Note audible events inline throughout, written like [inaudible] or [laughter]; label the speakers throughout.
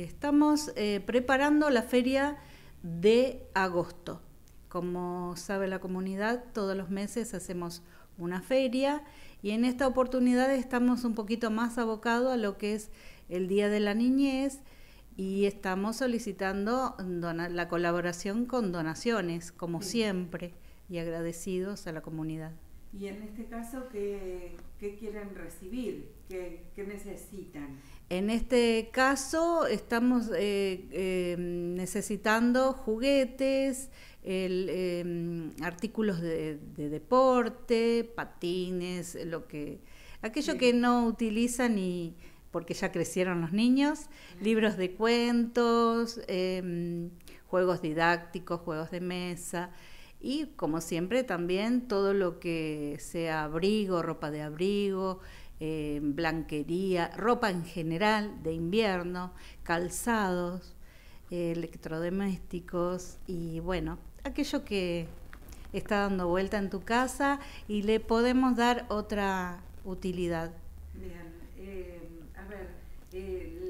Speaker 1: Estamos eh, preparando la feria de agosto. Como sabe la comunidad, todos los meses hacemos una feria y en esta oportunidad estamos un poquito más abocados a lo que es el Día de la Niñez y estamos solicitando la colaboración con donaciones, como siempre, y agradecidos a la comunidad. Y en este caso, ¿qué, quieren recibir? ¿Qué, necesitan? En este caso estamos eh, em, necesitando juguetes, em, artículos de, deporte, patines, lo que aquello que no utilizan y porque ya crecieron los niños, libros de cuentos, em, juegos didácticos, juegos de mesa. Y como siempre también todo lo que sea abrigo, ropa de abrigo, eh, blanquería, ropa en general de invierno, calzados, eh, electrodomésticos y bueno, aquello que está dando vuelta en tu casa y le podemos dar otra utilidad. Bien, eh, a ver,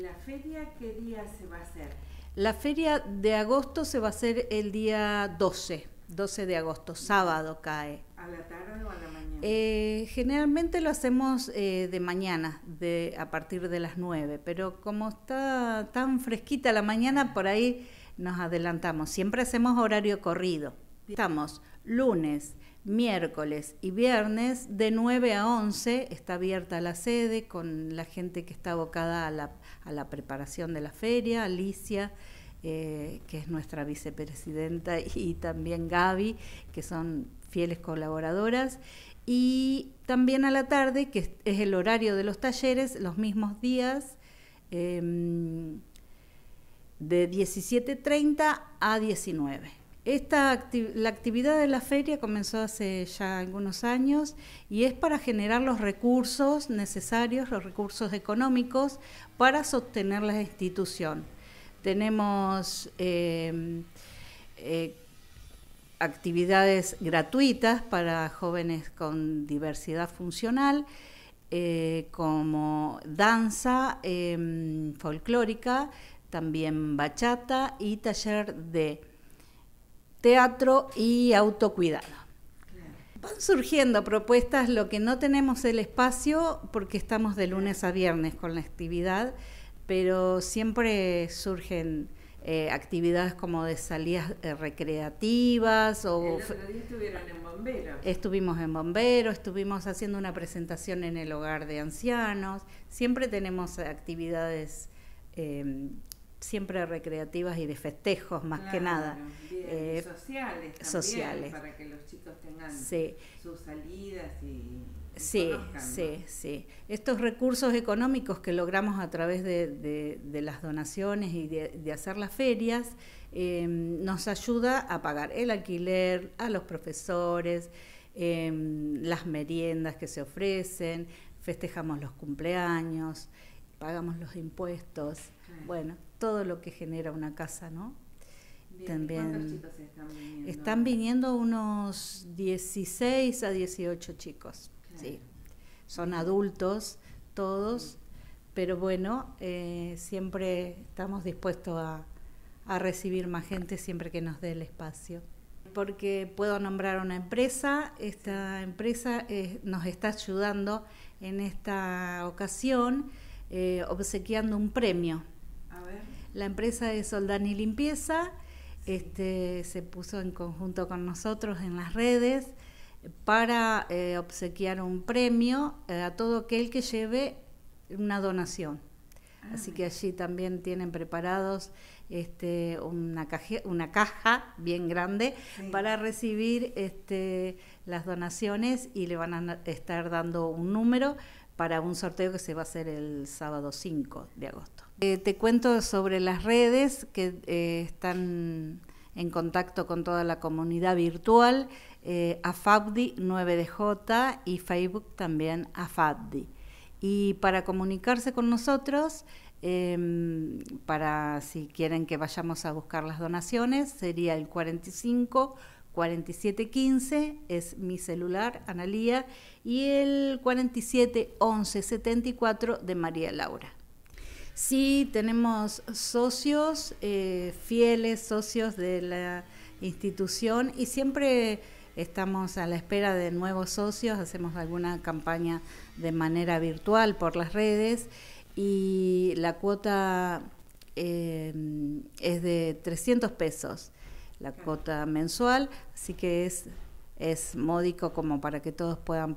Speaker 1: ¿la feria qué día se va a hacer? La feria de agosto se va a hacer el día 12. 12 de agosto, sábado cae. ¿A la tarde o a la mañana? Eh, generalmente lo hacemos eh, de mañana, de, a partir de las 9, pero como está tan fresquita la mañana, por ahí nos adelantamos. Siempre hacemos horario corrido. Estamos lunes, miércoles y viernes de 9 a 11 está abierta la sede con la gente que está abocada a la, a la preparación de la feria, Alicia, eh, que es nuestra vicepresidenta, [laughs] y también Gaby, que son fieles colaboradoras. Y también a la tarde, que es el horario de los talleres, los mismos días, em, de 17.30 a 19. la actividad de la feria comenzó hace ya algunos años y es para generar los recursos necesarios, los recursos económicos para sostener la institución. Tenemos em, eh, actividades gratuitas para jóvenes con diversidad funcional, eh, como danza em, folclórica, también bachata y taller de teatro y autocuidado van surgiendo propuestas, lo que no tenemos el espacio, porque estamos de lunes a viernes con la actividad, pero siempre surgen eh, actividades como de salidas eh, recreativas. O en Estuvimos en bomberos, estuvimos haciendo una presentación en el hogar de ancianos. Siempre tenemos actividades eh, siempre recreativas y de festejos más que nada. Eh, sociales. También, Para que los chicos tengan sus salidas y... sí, sí, sí. Estos recursos económicos que logramos a través de, las donaciones y de, hacer las ferias em, nos ayuda a pagar el alquiler, a los profesores, em, las meriendas que se ofrecen, festejamos los cumpleaños, pagamos los impuestos. Bueno, todo lo que genera una casa, ¿no?
Speaker 2: También están
Speaker 1: viniendo? Están viniendo unos 16 a 18 chicos, sí. Son adultos todos, pero bueno, eh, siempre estamos dispuestos a, recibir más gente siempre que nos dé el espacio porque puedo nombrar una empresa. Esta empresa eh, nos está ayudando en esta ocasión eh, obsequiando un premio. A ver. La empresa de y Limpieza este, se puso en conjunto con nosotros en las redes para eh, obsequiar un premio eh, a todo aquel que lleve una donación. Ah. Así que allí también tienen preparados este, una, caja bien grande para recibir este, las donaciones y le van a estar dando un número para un sorteo que se va a hacer el sábado 5 de agosto. Eh, te cuento sobre las redes que eh, están en contacto con toda la comunidad virtual, eh, AFABDI 9DJ y Facebook también AFABDI. Y para comunicarse con nosotros, em, para si quieren que vayamos a buscar las donaciones, sería el 45 47 15, es mi celular, Analía, y el 47 11 74 de María Laura. Sí, tenemos socios, eh, fieles socios de la institución y siempre estamos a la espera de nuevos socios, hacemos alguna campaña de manera virtual por las redes y la cuota eh, es de 300 pesos, la cuota mensual, así que es, es módico como para que todos puedan